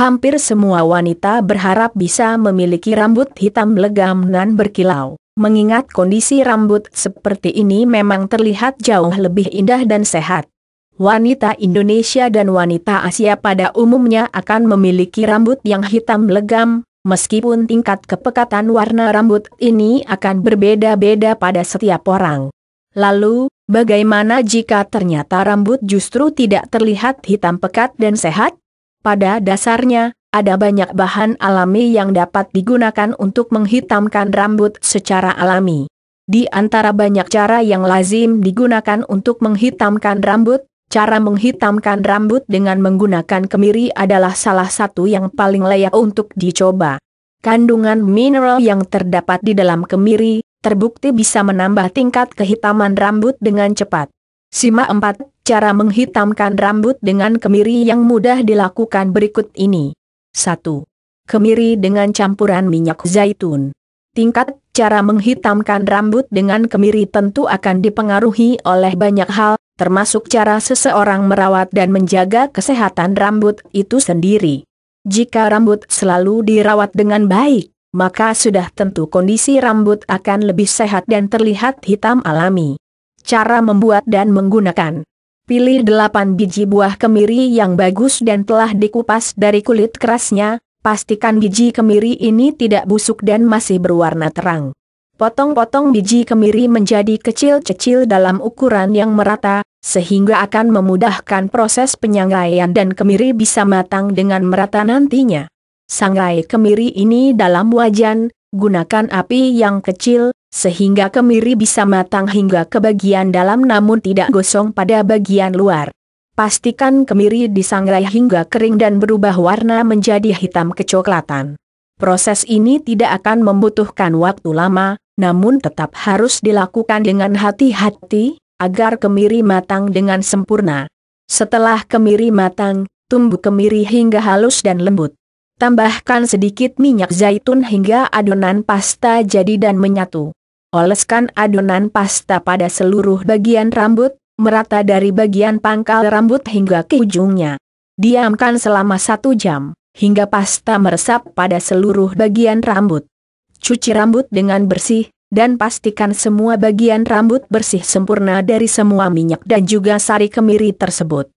Hampir semua wanita berharap bisa memiliki rambut hitam legam dan berkilau. Mengingat kondisi rambut seperti ini memang terlihat jauh lebih indah dan sehat. Wanita Indonesia dan wanita Asia pada umumnya akan memiliki rambut yang hitam legam, meskipun tingkat kepekatan warna rambut ini akan berbeda-beda pada setiap orang. Lalu, bagaimana jika ternyata rambut justru tidak terlihat hitam pekat dan sehat? Pada dasarnya, ada banyak bahan alami yang dapat digunakan untuk menghitamkan rambut secara alami. Di antara banyak cara yang lazim digunakan untuk menghitamkan rambut, cara menghitamkan rambut dengan menggunakan kemiri adalah salah satu yang paling layak untuk dicoba. Kandungan mineral yang terdapat di dalam kemiri terbukti bisa menambah tingkat kehitaman rambut dengan cepat. Simak 4, cara menghitamkan rambut dengan kemiri yang mudah dilakukan berikut ini. 1. Kemiri dengan campuran minyak zaitun. Tingkat cara menghitamkan rambut dengan kemiri tentu akan dipengaruhi oleh banyak hal, termasuk cara seseorang merawat dan menjaga kesehatan rambut itu sendiri. Jika rambut selalu dirawat dengan baik, maka sudah tentu kondisi rambut akan lebih sehat dan terlihat hitam alami. Cara membuat dan menggunakan. Pilih 8 biji buah kemiri yang bagus dan telah dikupas dari kulit kerasnya, pastikan biji kemiri ini tidak busuk dan masih berwarna terang. Potong-potong biji kemiri menjadi kecil-kecil dalam ukuran yang merata, sehingga akan memudahkan proses penyangraian dan kemiri bisa matang dengan merata nantinya. Sangrai kemiri ini dalam wajan, Gunakan api yang kecil, sehingga kemiri bisa matang hingga ke bagian dalam namun tidak gosong pada bagian luar. Pastikan kemiri disangrai hingga kering dan berubah warna menjadi hitam kecoklatan. Proses ini tidak akan membutuhkan waktu lama, namun tetap harus dilakukan dengan hati-hati, agar kemiri matang dengan sempurna. Setelah kemiri matang, tumbuh kemiri hingga halus dan lembut. Tambahkan sedikit minyak zaitun hingga adonan pasta jadi dan menyatu. Oleskan adonan pasta pada seluruh bagian rambut, merata dari bagian pangkal rambut hingga ke ujungnya. Diamkan selama satu jam, hingga pasta meresap pada seluruh bagian rambut. Cuci rambut dengan bersih, dan pastikan semua bagian rambut bersih sempurna dari semua minyak dan juga sari kemiri tersebut.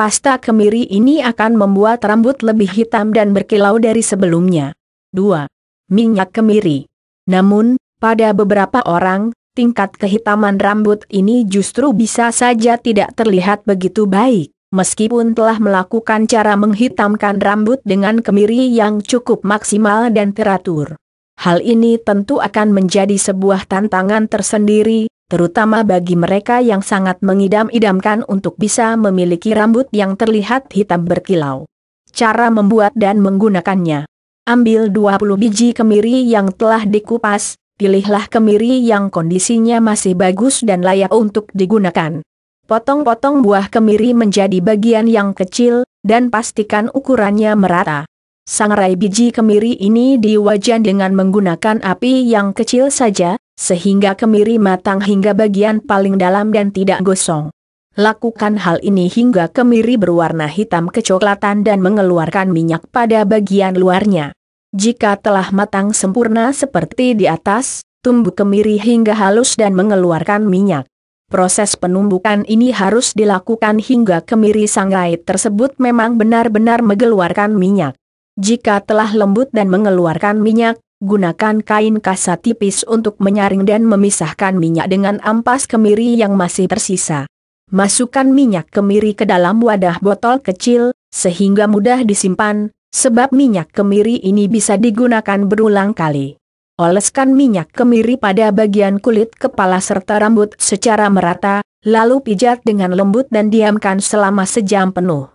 Pasta kemiri ini akan membuat rambut lebih hitam dan berkilau dari sebelumnya. 2. Minyak kemiri. Namun, pada beberapa orang, tingkat kehitaman rambut ini justru bisa saja tidak terlihat begitu baik, meskipun telah melakukan cara menghitamkan rambut dengan kemiri yang cukup maksimal dan teratur. Hal ini tentu akan menjadi sebuah tantangan tersendiri, terutama bagi mereka yang sangat mengidam-idamkan untuk bisa memiliki rambut yang terlihat hitam berkilau. Cara membuat dan menggunakannya. Ambil 20 biji kemiri yang telah dikupas, pilihlah kemiri yang kondisinya masih bagus dan layak untuk digunakan. Potong-potong buah kemiri menjadi bagian yang kecil, dan pastikan ukurannya merata. Sangrai biji kemiri ini diwajan dengan menggunakan api yang kecil saja, sehingga kemiri matang hingga bagian paling dalam dan tidak gosong. Lakukan hal ini hingga kemiri berwarna hitam kecoklatan dan mengeluarkan minyak pada bagian luarnya. Jika telah matang sempurna seperti di atas, tumbuk kemiri hingga halus dan mengeluarkan minyak. Proses penumbukan ini harus dilakukan hingga kemiri sangrai tersebut memang benar-benar mengeluarkan minyak. Jika telah lembut dan mengeluarkan minyak, Gunakan kain kasa tipis untuk menyaring dan memisahkan minyak dengan ampas kemiri yang masih tersisa. Masukkan minyak kemiri ke dalam wadah botol kecil, sehingga mudah disimpan, sebab minyak kemiri ini bisa digunakan berulang kali. Oleskan minyak kemiri pada bagian kulit kepala serta rambut secara merata, lalu pijat dengan lembut dan diamkan selama sejam penuh.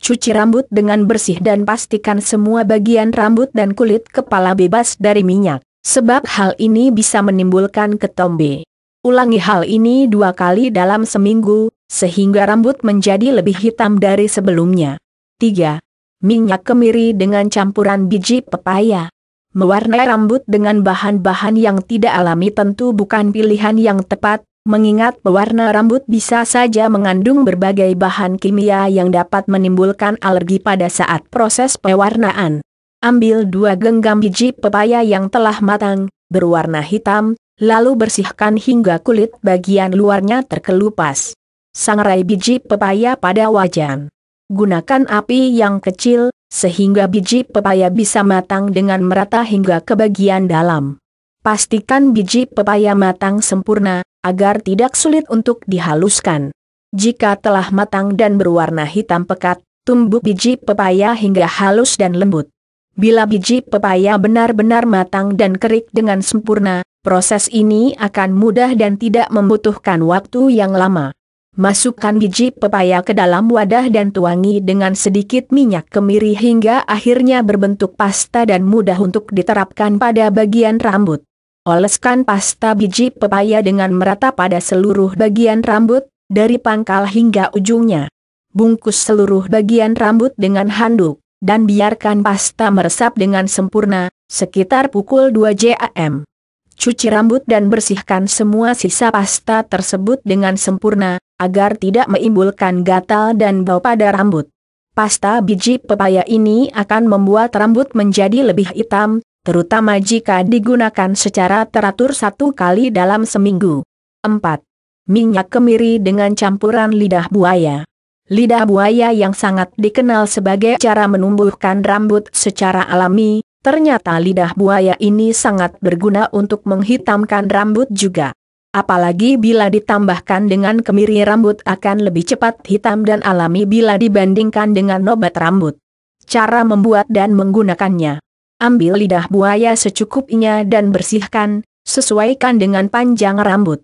Cuci rambut dengan bersih dan pastikan semua bagian rambut dan kulit kepala bebas dari minyak, sebab hal ini bisa menimbulkan ketombe. Ulangi hal ini dua kali dalam seminggu, sehingga rambut menjadi lebih hitam dari sebelumnya. 3. Minyak kemiri dengan campuran biji pepaya. Mewarnai rambut dengan bahan-bahan yang tidak alami tentu bukan pilihan yang tepat, mengingat pewarna rambut bisa saja mengandung berbagai bahan kimia yang dapat menimbulkan alergi pada saat proses pewarnaan. Ambil dua genggam biji pepaya yang telah matang, berwarna hitam, lalu bersihkan hingga kulit bagian luarnya terkelupas. Sangrai biji pepaya pada wajan. Gunakan api yang kecil, sehingga biji pepaya bisa matang dengan merata hingga ke bagian dalam. Pastikan biji pepaya matang sempurna, agar tidak sulit untuk dihaluskan. Jika telah matang dan berwarna hitam pekat, tumbuk biji pepaya hingga halus dan lembut. Bila biji pepaya benar-benar matang dan kerik dengan sempurna, proses ini akan mudah dan tidak membutuhkan waktu yang lama. Masukkan biji pepaya ke dalam wadah dan tuangi dengan sedikit minyak kemiri hingga akhirnya berbentuk pasta dan mudah untuk diterapkan pada bagian rambut. Oleskan pasta biji pepaya dengan merata pada seluruh bagian rambut, dari pangkal hingga ujungnya. Bungkus seluruh bagian rambut dengan handuk, dan biarkan pasta meresap dengan sempurna, sekitar pukul 2 jam. Cuci rambut dan bersihkan semua sisa pasta tersebut dengan sempurna, agar tidak menimbulkan gatal dan bau pada rambut. Pasta biji pepaya ini akan membuat rambut menjadi lebih hitam, terutama jika digunakan secara teratur satu kali dalam seminggu. 4. Minyak kemiri dengan campuran lidah buaya. Lidah buaya yang sangat dikenal sebagai cara menumbuhkan rambut secara alami, ternyata lidah buaya ini sangat berguna untuk menghitamkan rambut juga. Apalagi bila ditambahkan dengan kemiri rambut akan lebih cepat hitam dan alami bila dibandingkan dengan obat rambut. Cara membuat dan menggunakannya ambil lidah buaya secukupnya dan bersihkan, sesuaikan dengan panjang rambut.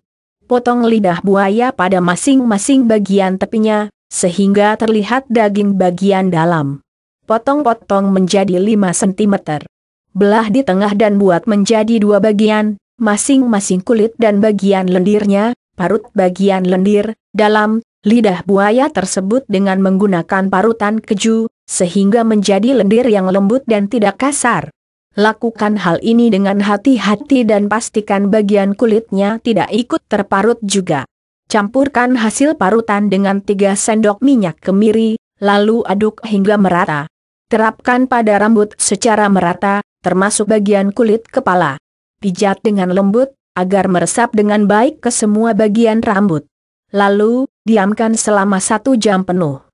Potong lidah buaya pada masing-masing bagian tepinya, sehingga terlihat daging bagian dalam. Potong-potong menjadi 5 cm. Belah di tengah dan buat menjadi dua bagian, masing-masing kulit dan bagian lendirnya, parut bagian lendir, dalam, lidah buaya tersebut dengan menggunakan parutan keju, sehingga menjadi lendir yang lembut dan tidak kasar. Lakukan hal ini dengan hati-hati dan pastikan bagian kulitnya tidak ikut terparut juga. Campurkan hasil parutan dengan 3 sendok minyak kemiri, lalu aduk hingga merata. Terapkan pada rambut secara merata, termasuk bagian kulit kepala. Pijat dengan lembut, agar meresap dengan baik ke semua bagian rambut. Lalu, diamkan selama satu jam penuh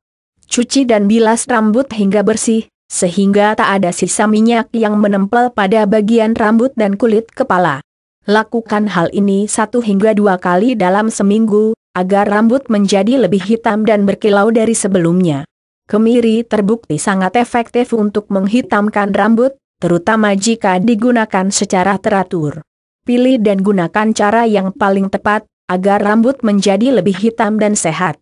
cuci dan bilas rambut hingga bersih, sehingga tak ada sisa minyak yang menempel pada bagian rambut dan kulit kepala. Lakukan hal ini satu hingga dua kali dalam seminggu, agar rambut menjadi lebih hitam dan berkilau dari sebelumnya. Kemiri terbukti sangat efektif untuk menghitamkan rambut, terutama jika digunakan secara teratur. Pilih dan gunakan cara yang paling tepat, agar rambut menjadi lebih hitam dan sehat.